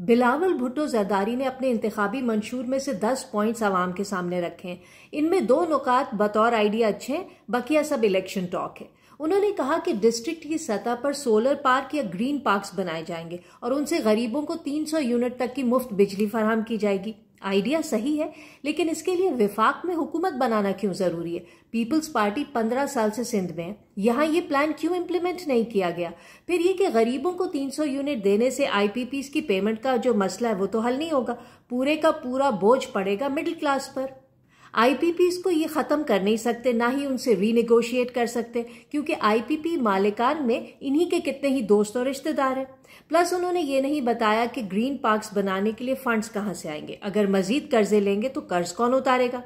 बिलावल भुट्टो जरदारी ने अपने इंतबी मंशूर में से दस पॉइंट आवाम के सामने रखे हैं इनमें दो नुकात बतौर आइडिया अच्छे हैं बकिया सब इलेक्शन टॉक है उन्होंने कहा कि डिस्ट्रिक्ट की सतह पर सोलर पार्क या ग्रीन पार्क्स बनाए जाएंगे और उनसे गरीबों को 300 यूनिट तक की मुफ्त बिजली फराहम की जाएगी आइडिया सही है लेकिन इसके लिए विफाक में हुकूमत बनाना क्यों जरूरी है पीपल्स पार्टी पंद्रह साल से सिंध में है यहाँ ये प्लान क्यों इम्प्लीमेंट नहीं किया गया फिर ये कि गरीबों को 300 यूनिट देने से आईपीपीस की पेमेंट का जो मसला है वो तो हल नहीं होगा पूरे का पूरा बोझ पड़ेगा मिडिल क्लास पर आईपीपी को ये ख़त्म कर नहीं सकते ना ही उनसे रीनिगोशिएट कर सकते क्योंकि आईपीपी मालिकान में इन्हीं के कितने ही दोस्त और रिश्तेदार हैं प्लस उन्होंने ये नहीं बताया कि ग्रीन पार्क्स बनाने के लिए फंड्स कहाँ से आएंगे अगर मजीद कर्जे लेंगे तो कर्ज कौन उतारेगा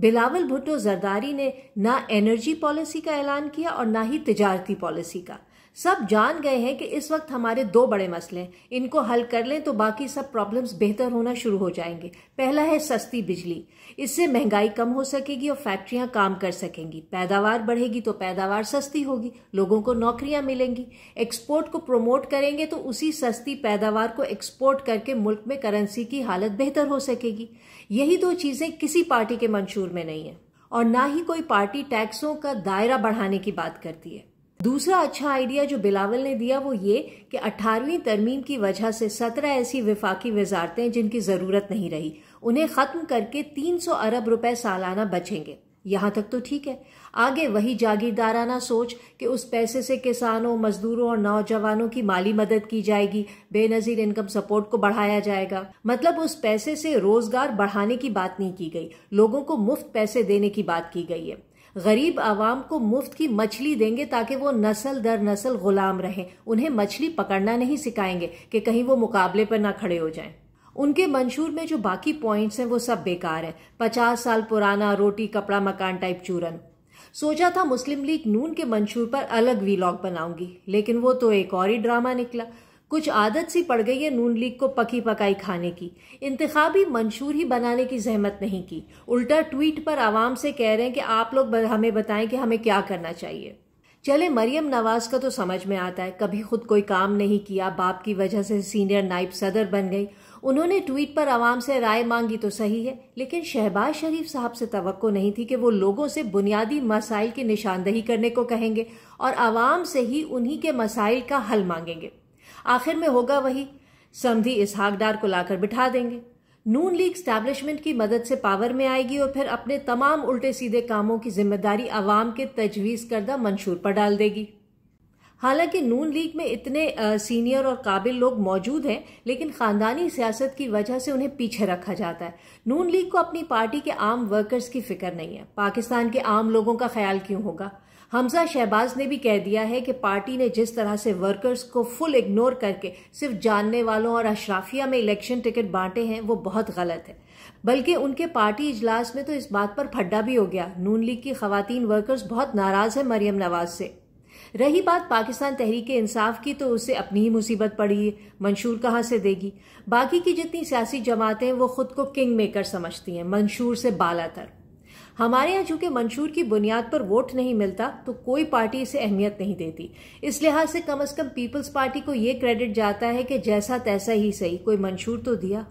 बिलावल भुट्टो जरदारी ने ना एनर्जी पॉलिसी का ऐलान किया और ना ही तजारती पॉलिसी का सब जान गए हैं कि इस वक्त हमारे दो बड़े मसले हैं इनको हल कर लें तो बाकी सब प्रॉब्लम्स बेहतर होना शुरू हो जाएंगे पहला है सस्ती बिजली इससे महंगाई कम हो सकेगी और फैक्ट्रियां काम कर सकेंगी पैदावार बढ़ेगी तो पैदावार सस्ती होगी लोगों को नौकरियां मिलेंगी एक्सपोर्ट को प्रमोट करेंगे तो उसी सस्ती पैदावार को एक्सपोर्ट करके मुल्क में करेंसी की हालत बेहतर हो सकेगी यही दो चीज़ें किसी पार्टी के मंशूर में नहीं है और ना ही कोई पार्टी टैक्सों का दायरा बढ़ाने की बात करती है दूसरा अच्छा आइडिया जो बिलावल ने दिया वो ये कि 18वीं तरमीम की वजह से 17 ऐसी विफाकी वजारतें जिनकी ज़रूरत नहीं रही उन्हें ख़त्म करके 300 अरब रुपए सालाना बचेंगे यहाँ तक तो ठीक है आगे वही जागीरदाराना सोच कि उस पैसे से किसानों मजदूरों और नौजवानों की माली मदद की जाएगी बेनजीर इनकम सपोर्ट को बढ़ाया जाएगा मतलब उस पैसे से रोजगार बढ़ाने की बात नहीं की गई लोगों को मुफ्त पैसे देने की बात की गई है गरीब आवाम को मुफ्त की मछली देंगे ताकि वो नस्ल दर नस्ल गुलाम रहें उन्हें मछली पकड़ना नहीं सिखाएंगे कि कहीं वो मुकाबले पर ना खड़े हो जाएं उनके मंशूर में जो बाकी पॉइंट्स हैं वो सब बेकार है पचास साल पुराना रोटी कपड़ा मकान टाइप चूरन सोचा था मुस्लिम लीग नून के मंशूर पर अलग वीलॉग बनाऊंगी लेकिन वो तो एक और ही ड्रामा निकला कुछ आदत सी पड़ गई है नून लीग को पकी पकाई खाने की इंतबी मंशूर ही बनाने की जहमत नहीं की उल्टा ट्वीट पर आवाम से कह रहे हैं कि आप लोग हमें बताएं कि हमें क्या करना चाहिए चले मरियम नवाज का तो समझ में आता है कभी खुद कोई काम नहीं किया बाप की वजह से सीनियर नाइब सदर बन गई उन्होंने ट्वीट पर आवाम से राय मांगी तो सही है लेकिन शहबाज शरीफ साहब से तो नहीं थी कि वो लोगों से बुनियादी मसाइल की निशानदही करने को कहेंगे और आवाम से ही उन्हीं के मसाइल का हल मांगेंगे आखिर में होगा वही समधी इस हाकडार को लाकर बिठा देंगे नून लीग स्टैब्लिशमेंट की मदद से पावर में आएगी और फिर अपने तमाम उल्टे सीधे कामों की जिम्मेदारी अवाम के तजवीज़ करदा मंशूर पर डाल देगी हालांकि नून लीग में इतने आ, सीनियर और काबिल लोग मौजूद हैं लेकिन ख़ानदानी सियासत की वजह से उन्हें पीछे रखा जाता है नून लीग को अपनी पार्टी के आम वर्कर्स की फिक्र नहीं है पाकिस्तान के आम लोगों का ख्याल क्यों होगा हमजा शहबाज ने भी कह दिया है कि पार्टी ने जिस तरह से वर्कर्स को फुल इग्नोर करके सिर्फ जानने वालों और अशराफिया में इलेक्शन टिकट बांटे हैं वो बहुत गलत है बल्कि उनके पार्टी इजलास में तो इस बात पर फड्डा भी हो गया नून लीग की खातन वर्कर्स बहुत नाराज है मरियम नवाज से रही बात पाकिस्तान तहरीक इंसाफ की तो उसे अपनी ही मुसीबत पड़ी है मंशूर कहाँ से देगी बाकी की जितनी सियासी जमातें वो खुद को किंग मेकर समझती हैं मंशूर से बाला तर हमारे यहाँ चूंकि मंशूर की बुनियाद पर वोट नहीं मिलता तो कोई पार्टी इसे अहमियत नहीं देती इस लिहाज से कम अज कम पीपल्स पार्टी को ये क्रेडिट जाता है कि जैसा तैसा ही सही कोई मंशूर तो दिया